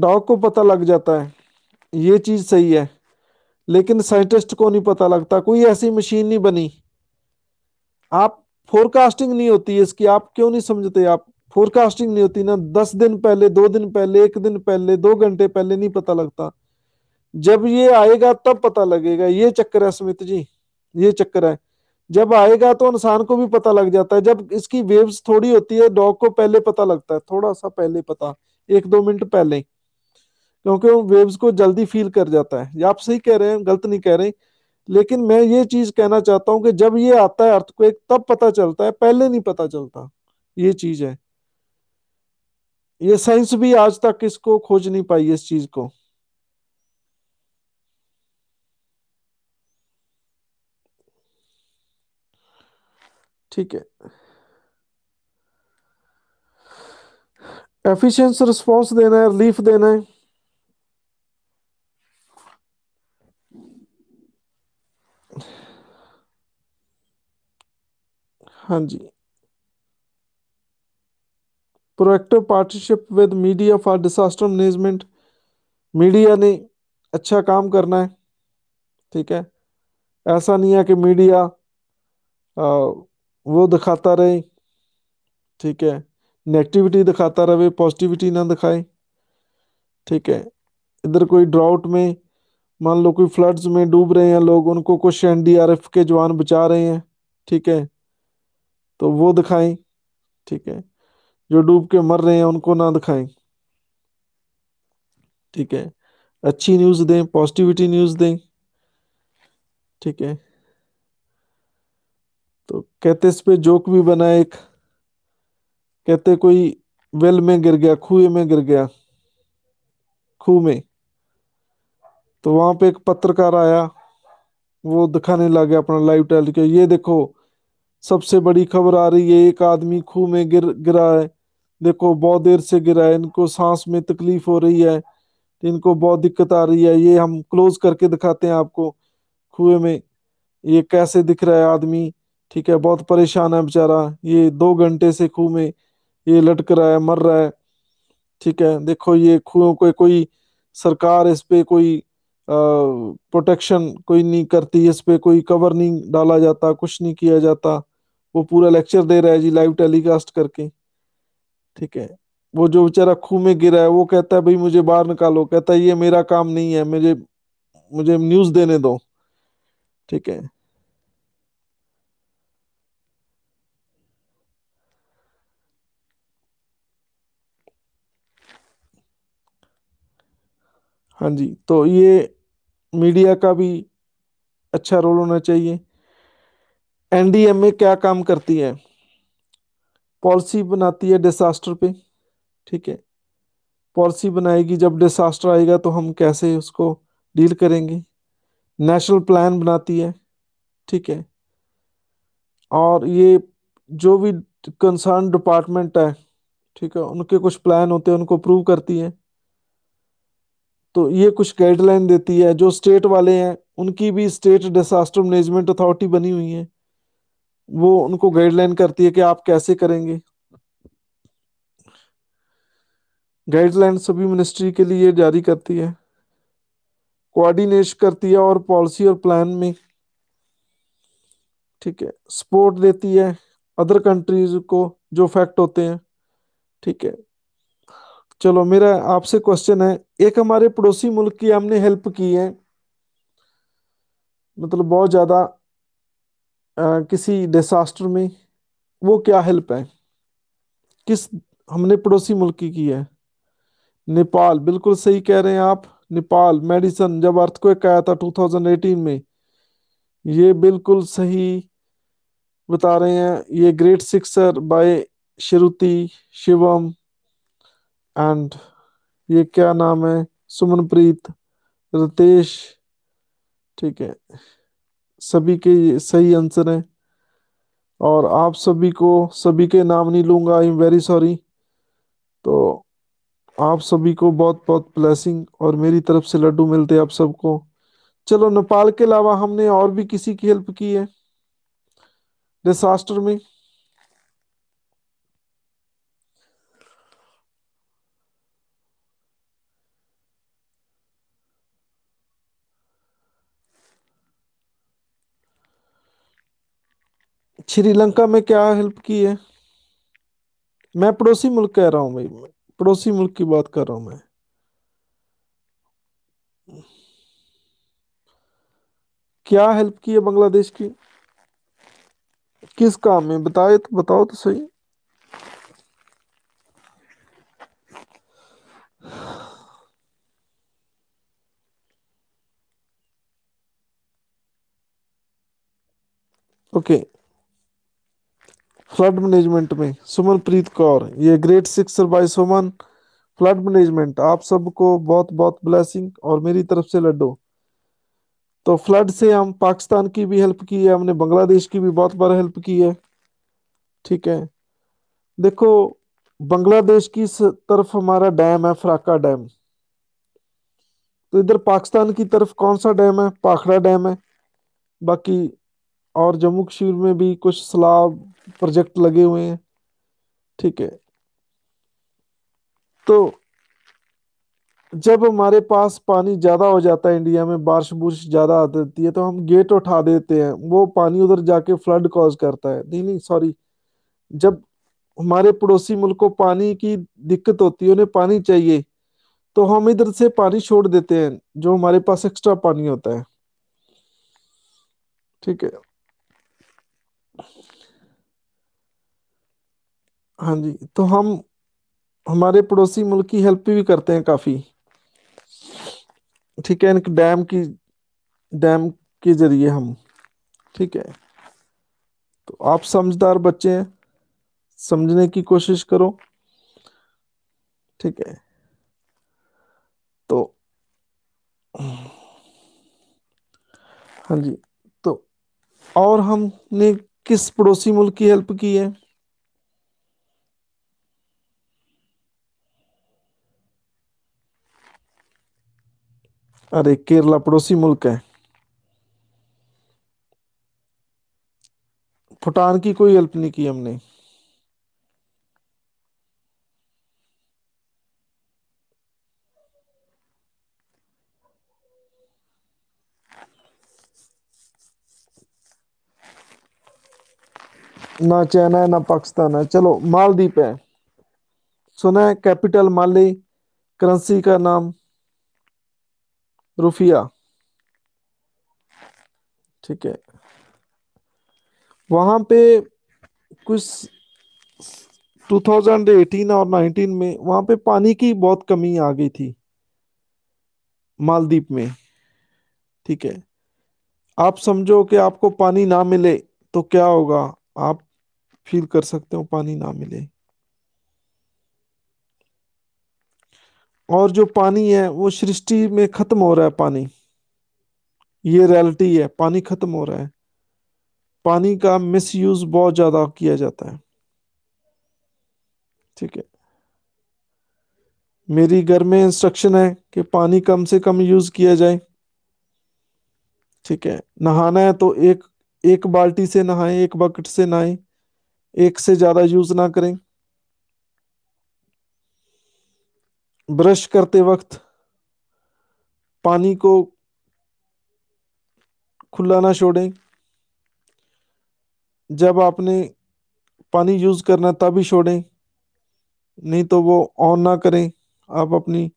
डॉग को पता लग जाता है ये चीज सही है लेकिन साइंटिस्ट को नहीं पता लगता कोई ऐसी मशीन नहीं बनी आप फोरकास्टिंग नहीं होती है इसकी आप क्यों नहीं समझते आप फोरकास्टिंग नहीं होती ना दस दिन पहले दो दिन पहले एक दिन पहले दो घंटे पहले नहीं पता लगता जब ये आएगा तब पता लगेगा ये चक्कर है स्मित जी ये चक्कर है जब आएगा तो इंसान को भी पता लग जाता है जब इसकी वेव्स थोड़ी होती है डॉग को पहले पता लगता है थोड़ा सा पहले पता एक दो मिनट पहले क्योंकि वो वेव्स को जल्दी फील कर जाता है आप सही कह रहे हैं गलत नहीं कह रहे हैं लेकिन मैं ये चीज कहना चाहता हूं कि जब ये आता है अर्थक्वेक तब पता चलता है पहले नहीं पता चलता ये चीज है ये साइंस भी आज तक इसको खोज नहीं पाई इस चीज को ठीक है एफिशिएंस रिस्पांस देना है रिलीफ देना है हाँ जी proactive partnership with media for disaster management media ने अच्छा काम करना है ठीक है ऐसा नहीं है कि मीडिया आ, वो दिखाता रहे ठीक है नेगेटिविटी दिखाता रहे पॉजिटिविटी ना दिखाए ठीक है इधर कोई ड्राउट में मान लो कोई फ्लड्स में डूब रहे हैं लोग उनको कुछ एनडीआरएफ के जवान बचा रहे हैं ठीक है तो वो दिखाएं ठीक है जो डूब के मर रहे हैं उनको ना दिखाएं ठीक है अच्छी न्यूज़ दें पॉजिटिविटी न्यूज़ दें ठीक है तो कहते इस पे जोक भी बनाए एक कहते कोई वेल में गिर गया खुए में गिर गया खूह में तो वहां पे एक पत्रकार आया वो दिखाने लग गया अपना लाइव टेल के ये देखो सबसे बड़ी खबर आ रही है एक आदमी खूह में गिर गिरा है देखो बहुत देर से गिरा है इनको सांस में तकलीफ हो रही है इनको बहुत दिक्कत आ रही है ये हम क्लोज करके दिखाते हैं आपको कुएं में ये कैसे दिख रहा है आदमी ठीक है बहुत परेशान है बेचारा ये दो घंटे से खूह में ये लटक रहा है मर रहा है ठीक है देखो ये खूहों को कोई सरकार इस पे कोई प्रोटेक्शन कोई नहीं करती इस पे कोई कवर नहीं डाला जाता कुछ नहीं किया जाता वो पूरा लेक्चर दे रहा है जी लाइव टेलीकास्ट करके ठीक है वो जो बेचारा खूह में गिरा है वो कहता है भाई मुझे बाहर निकालो कहता है ये मेरा काम नहीं है मुझे मुझे न्यूज देने दो ठीक है हाँ जी तो ये मीडिया का भी अच्छा रोल होना चाहिए एनडीएमए क्या काम करती है पॉलिसी बनाती है डिसास्टर पे ठीक है पॉलिसी बनाएगी जब डिसास्टर आएगा तो हम कैसे उसको डील करेंगे नेशनल प्लान बनाती है ठीक है और ये जो भी कंसर्न डिपार्टमेंट है ठीक है उनके कुछ प्लान होते हैं उनको अप्रूव करती है तो ये कुछ गाइडलाइन देती है जो स्टेट वाले हैं उनकी भी स्टेट डिसास्टर मैनेजमेंट अथॉरिटी बनी हुई है वो उनको गाइडलाइन करती है कि आप कैसे करेंगे गाइडलाइन सभी मिनिस्ट्री के लिए जारी करती है कोऑर्डिनेशन करती है और पॉलिसी और प्लान में ठीक है सपोर्ट देती है अदर कंट्रीज को जो फैक्ट होते हैं ठीक है चलो मेरा आपसे क्वेश्चन है एक हमारे पड़ोसी मुल्क की हमने हेल्प की है मतलब बहुत ज्यादा किसी डिसास्टर में वो क्या हेल्प है किस हमने पड़ोसी मुल्क की की है नेपाल बिल्कुल सही कह रहे हैं आप नेपाल मेडिसन जब अर्थक्वेक आया था 2018 में ये बिल्कुल सही बता रहे हैं ये great sixer by Shruti Shivam and ये क्या नाम है सुमनप्रीत रितेश ठीक है सभी के सही आंसर हैं और आप सभी को सभी के नाम नहीं लूंगा आई एम वेरी सॉरी तो आप सभी को बहुत बहुत ब्लेसिंग और मेरी तरफ से लड्डू मिलते आप सबको चलो नेपाल के अलावा हमने और भी किसी की हेल्प की है डिसास्टर में श्रीलंका में क्या हेल्प की है मैं पड़ोसी मुल्क कह रहा हूं भाई पड़ोसी मुल्क की बात कर रहा हूं मैं क्या हेल्प की है बांग्लादेश की किस काम में बताए तो बताओ तो सही ओके okay. फ्लड मैनेजमेंट में सुमनप्रीत कौर ये great six by Suman flood management आप सबको बहुत बहुत ब्लेसिंग और मेरी तरफ से लड्डो तो फ्लड से हम पाकिस्तान की भी हेल्प की है हमने बांग्लादेश की भी बहुत बार हेल्प की है ठीक है देखो बांग्लादेश की तरफ हमारा डैम है फराका डैम तो इधर पाकिस्तान की तरफ कौन सा डैम है पाखड़ा डैम है बाकी और जम्मू कश्मीर में भी कुछ सलाब प्रोजेक्ट लगे हुए हैं ठीक है तो जब हमारे पास पानी ज़्यादा हो जाता है इंडिया में बारिश बुश ज़्यादा आ जाती है तो हम गेट उठा देते हैं वो पानी उधर जाके फ्लड कॉज करता है नहीं नहीं सॉरी जब हमारे पड़ोसी मुल्क को पानी की दिक्कत होती है उन्हें पानी चाहिए तो हम इधर से पानी छोड़ देते हैं जो हमारे पास एक्स्ट्रा पानी होता है ठीक है हाँ जी तो हम हमारे पड़ोसी मुल्क की हेल्प भी करते हैं काफ़ी ठीक है इनके डैम की डैम के जरिए हम ठीक है तो आप समझदार बच्चे हैं समझने की कोशिश करो ठीक है तो हाँ जी तो और हमने किस पड़ोसी मुल्क की हेल्प की है अरे केरला पड़ोसी मुल्क है भूटान की कोई हेल्प नहीं की हमने ना चाइना है ना पाकिस्तान है चलो मालदीप है सुना है कैपिटल माले करेंसी का नाम रुफिया ठीक है वहां पे कुछ 2018 और 19 में वहां पे पानी की बहुत कमी आ गई थी मालदीप में ठीक है आप समझो कि आपको पानी ना मिले तो क्या होगा आप फील कर सकते हो पानी ना मिले और जो पानी है वो सृष्टि में खत्म हो रहा है पानी ये रियलिटी है पानी खत्म हो रहा है पानी का मिस यूज बहुत ज्यादा किया जाता है ठीक है मेरी घर में इंस्ट्रक्शन है कि पानी कम से कम यूज किया जाए ठीक है नहाना है तो एक एक बाल्टी से नहाएं एक बकेट से नहाएं एक से ज्यादा यूज ना करें ब्रश करते वक्त पानी को खुला ना छोड़ें जब आपने पानी यूज़ करना तभी छोड़ें नहीं तो वो ऑन ना करें आप अपनी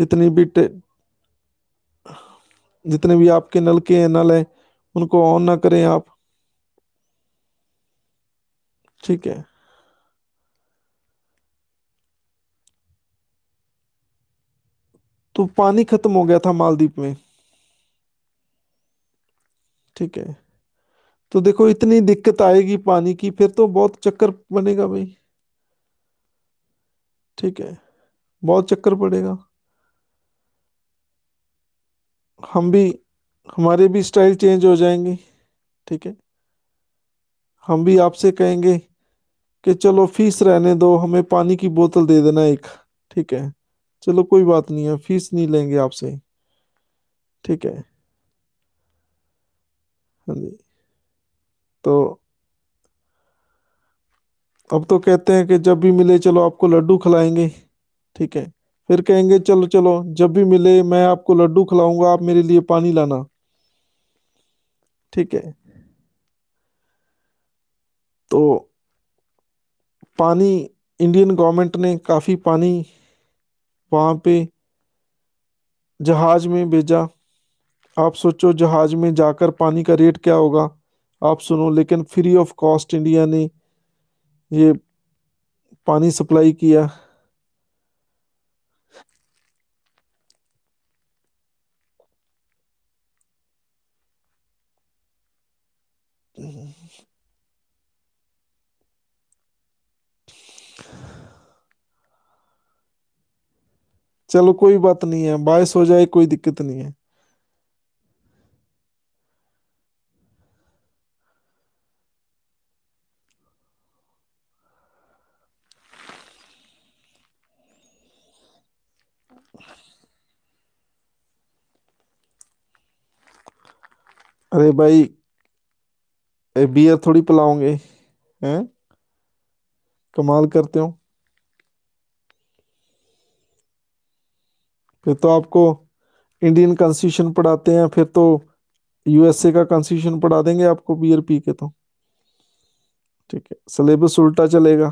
जितनी भी जितने भी आपके नलके हैं नल हैं उनको ऑन ना करें आप ठीक है तो पानी खत्म हो गया था मालदीप में ठीक है तो देखो इतनी दिक्कत आएगी पानी की फिर तो बहुत चक्कर बनेगा भाई ठीक है बहुत चक्कर पड़ेगा हम भी हमारे भी स्टाइल चेंज हो जाएंगे ठीक है हम भी आपसे कहेंगे कि चलो फीस रहने दो हमें पानी की बोतल दे देना एक ठीक है चलो कोई बात नहीं है फीस नहीं लेंगे आपसे ठीक है हाँ जी तो अब तो कहते हैं कि जब भी मिले चलो आपको लड्डू खिलाएंगे ठीक है फिर कहेंगे चलो चलो जब भी मिले मैं आपको लड्डू खिलाऊंगा आप मेरे लिए पानी लाना ठीक है तो पानी इंडियन गवर्नमेंट ने काफ़ी पानी वहां पे जहाज में भेजा आप सोचो जहाज में जाकर पानी का रेट क्या होगा आप सुनो लेकिन फ्री ऑफ कॉस्ट इंडिया ने ये पानी सप्लाई किया चलो कोई बात नहीं है बायस हो जाए कोई दिक्कत नहीं है अरे भाई बियर थोड़ी पिलाओगे हैं कमाल करते हो फिर तो आपको इंडियन कॉन्स्टिट्यूशन पढ़ाते हैं फिर तो यूएसए का कॉन्स्टिट्यूशन पढ़ा देंगे आपको बीआरपी के तो ठीक है सिलेबस उल्टा चलेगा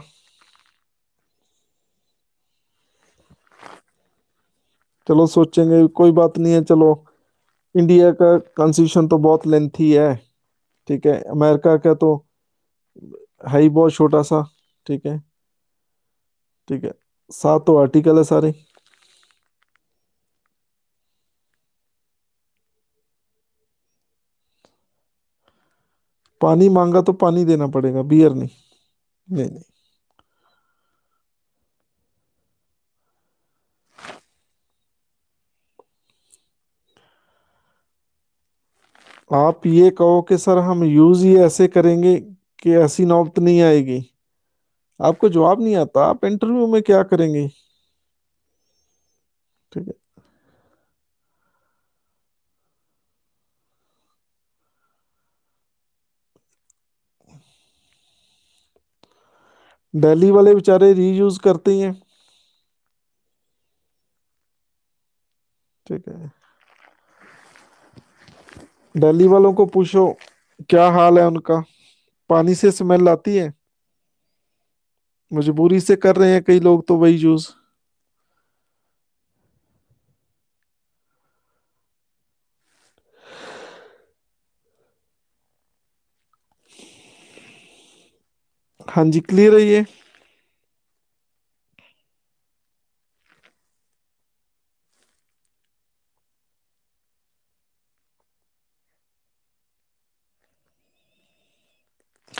चलो सोचेंगे कोई बात नहीं है चलो इंडिया का कॉन्स्टिट्यूशन तो बहुत लेंथी है ठीक है अमेरिका का तो है ही बहुत छोटा सा ठीक है ठीक है सात तो आर्टिकल है सारे पानी मांगा तो पानी देना पड़ेगा बियर नहीं नहीं नहीं आप ये कहो कि सर हम यूज ये ऐसे करेंगे कि ऐसी नौबत नहीं आएगी आपको जवाब नहीं आता आप इंटरव्यू में क्या करेंगे ठीक है दिल्ली वाले बेचारे रीयूज करते ही हैं ठीक है दिल्ली वालों को पूछो क्या हाल है उनका पानी से स्मेल आती है मजबूरी से कर रहे हैं कई लोग तो वही यूज़ हाँ जी क्लियर है ये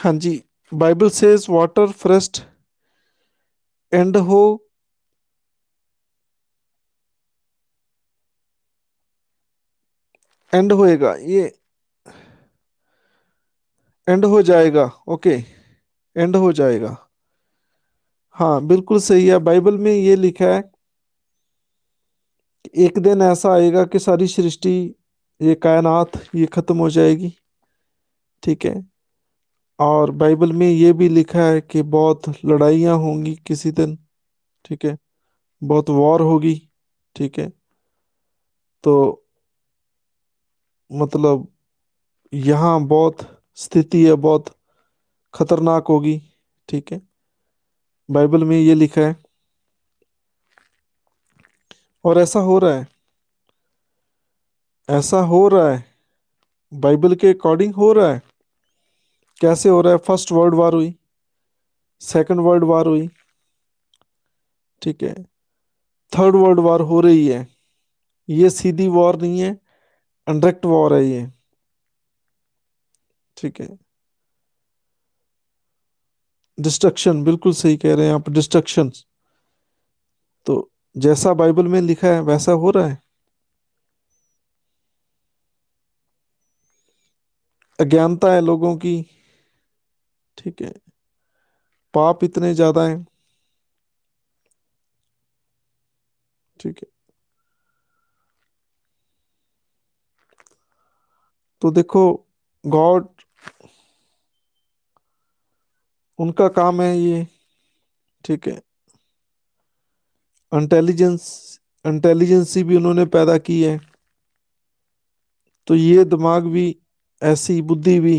हाँ जी बाइबल सेज वाटर फ्रेस्ट एंड हो एंड होएगा ये एंड हो जाएगा ओके okay. एंड हो जाएगा हाँ बिल्कुल सही है बाइबल में ये लिखा है कि एक दिन ऐसा आएगा कि सारी सृष्टि ये कायनात ये ख़त्म हो जाएगी ठीक है और बाइबल में ये भी लिखा है कि बहुत लड़ाइयाँ होंगी किसी दिन ठीक है बहुत वॉर होगी ठीक है तो मतलब यहाँ बहुत स्थिति है बहुत खतरनाक होगी ठीक है बाइबल में ये लिखा है और ऐसा हो रहा है ऐसा हो रहा है बाइबल के अकॉर्डिंग हो रहा है कैसे हो रहा है फर्स्ट वर्ल्ड वार हुई सेकंड वर्ल्ड वार हुई ठीक है थर्ड वर्ल्ड वार हो रही है ये सीधी वॉर नहीं है अनडायरेक्ट वॉर है ये ठीक है डिस्ट्रक्शन बिल्कुल सही कह रहे हैं आप डिस्ट्रक्शन तो जैसा बाइबल में लिखा है वैसा हो रहा है अज्ञानता है लोगों की ठीक है पाप इतने ज्यादा हैं ठीक है तो देखो गॉड उनका काम है ये ठीक है इंटेलिजेंस इंटेलिजेंसी भी उन्होंने पैदा की है तो ये दिमाग भी ऐसी बुद्धि भी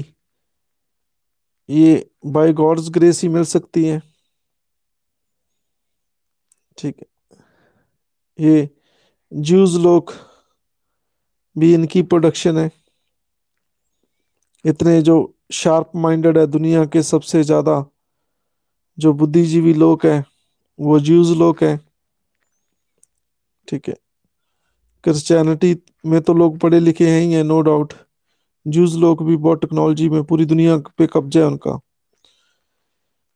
ये बाय गॉड्स ग्रेस ही मिल सकती है ठीक है ये जूज लोग भी इनकी प्रोडक्शन है इतने जो शार्प माइंडेड है दुनिया के सबसे ज़्यादा जो बुद्धिजीवी लोग हैं वो ज्यूज लोग हैं ठीक है क्रिश्चियनिटी में तो लोग पढ़े लिखे हैं ही हैं नो डाउट ज्यूज लोग भी बहुत टेक्नोलॉजी में पूरी दुनिया पे कब्जा है उनका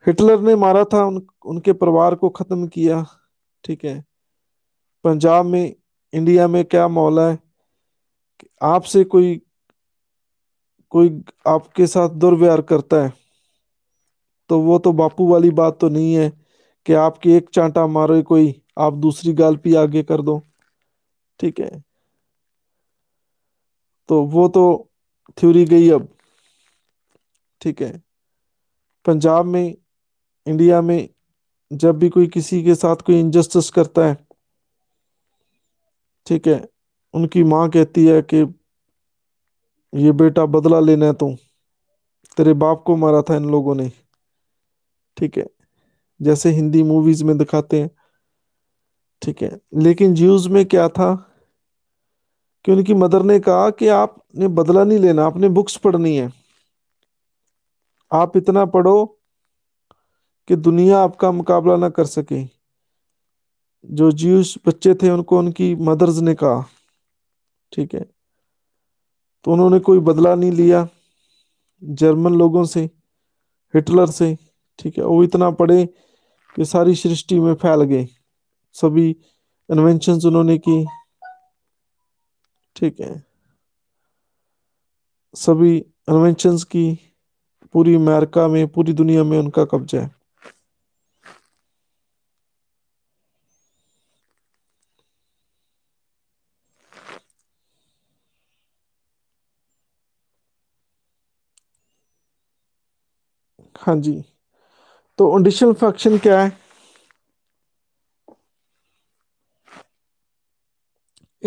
हिटलर ने मारा था उन, उनके परिवार को ख़त्म किया ठीक है पंजाब में इंडिया में क्या मौला है आपसे कोई कोई आपके साथ दुर्व्यवहार करता है तो वो तो बापू वाली बात तो नहीं है कि आपकी एक चांटा मारो कोई आप दूसरी गाल पी आगे कर दो ठीक है तो वो तो थ्योरी गई अब ठीक है पंजाब में इंडिया में जब भी कोई किसी के साथ कोई इनजस्टिस करता है ठीक है उनकी माँ कहती है कि ये बेटा बदला लेना है तू तेरे बाप को मारा था इन लोगों ने ठीक है जैसे हिंदी मूवीज में दिखाते हैं ठीक है लेकिन ज्यूज में क्या था कि उनकी मदर ने कहा कि आपने बदला नहीं लेना आपने बुक्स पढ़नी है आप इतना पढ़ो कि दुनिया आपका मुकाबला ना कर सके जो ज्यूस बच्चे थे उनको उनकी मदर्स ने कहा ठीक है तो उन्होंने कोई बदला नहीं लिया जर्मन लोगों से हिटलर से ठीक है वो इतना पढ़े कि सारी सृष्टि में फैल गए सभी इन्वेंशन उन्होंने की ठीक है सभी इन्वेंशन की पूरी अमेरिका में पूरी दुनिया में उनका कब्जा है हाँ जी तो ऑडिशनल फंक्शन क्या है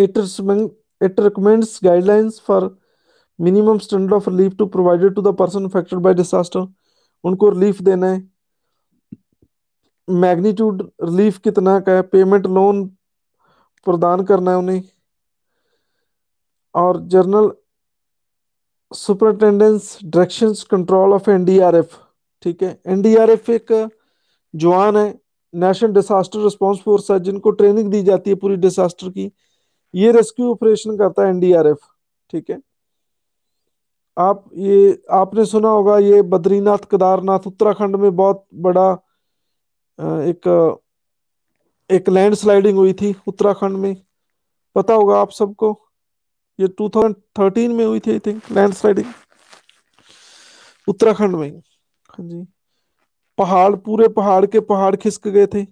it recommends guidelines for minimum standard of relief to provided to the person affected by disaster उनको रिलीफ देना है मैग्नीट्यूड रिलीफ कितना का है पेमेंट लोन प्रदान करना है उन्हें और general superintendence directions control of NDRF D ठीक है एनडीआरएफ एक जवान है नेशनल डिसास्टर रिस्पांस फोर्स है जिनको ट्रेनिंग दी जाती है पूरी डिसास्टर की ये रेस्क्यू ऑपरेशन करता है एनडीआरएफ ठीक है आप ये आपने सुना होगा ये बद्रीनाथ केदारनाथ उत्तराखंड में बहुत बड़ा एक एक लैंडस्लाइडिंग हुई थी उत्तराखंड में पता होगा आप सबको ये 2013 में हुई थी आई थिंक लैंडस्लाइडिंग उत्तराखंड में हाँ जी पहाड़ पूरे पहाड़ के पहाड़ खिसक गए थे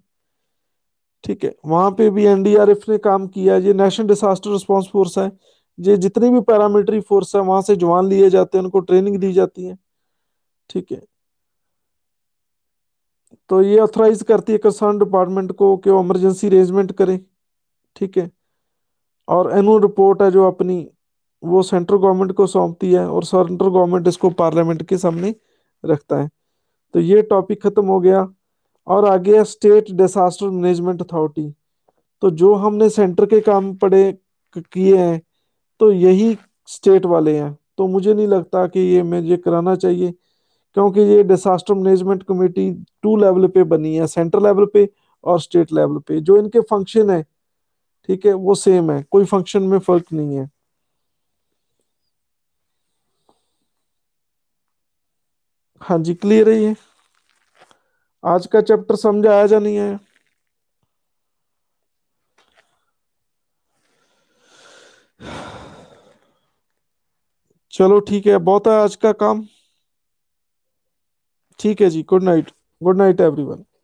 ठीक है वहां पे भी एनडीआरएफ ने काम किया ये नेशनल डिसास्टर रिस्पांस फोर्स है ये जितनी भी पैरामिलिट्री फोर्स है वहां से जवान लिए जाते हैं उनको ट्रेनिंग दी जाती है ठीक है तो ये ऑथराइज करती है कंसर्न डिपार्टमेंट को कि वो इमरजेंसी अरेंजमेंट करें ठीक है और एनुअल रिपोर्ट है जो अपनी वो सेंट्रल गवर्नमेंट को सौंपती है और सेंट्रल गवर्नमेंट इसको पार्लियामेंट के सामने रखता है तो ये टॉपिक खत्म हो गया और आ गया स्टेट डिसास्टर मैनेजमेंट अथॉरिटी तो जो हमने सेंटर के काम पड़े किए हैं तो यही स्टेट वाले हैं तो मुझे नहीं लगता कि ये मैं ये कराना चाहिए क्योंकि ये disaster management committee two level पे बनी है सेंट्रल लेवल पे और स्टेट लेवल पे जो इनके फंक्शन है ठीक है वो सेम है कोई फंक्शन में फर्क नहीं है हाँ जी क्लियर है ये आज का चैप्टर समझ आया या नहीं आया चलो ठीक है बहुत है आज का काम ठीक है जी good night good night everyone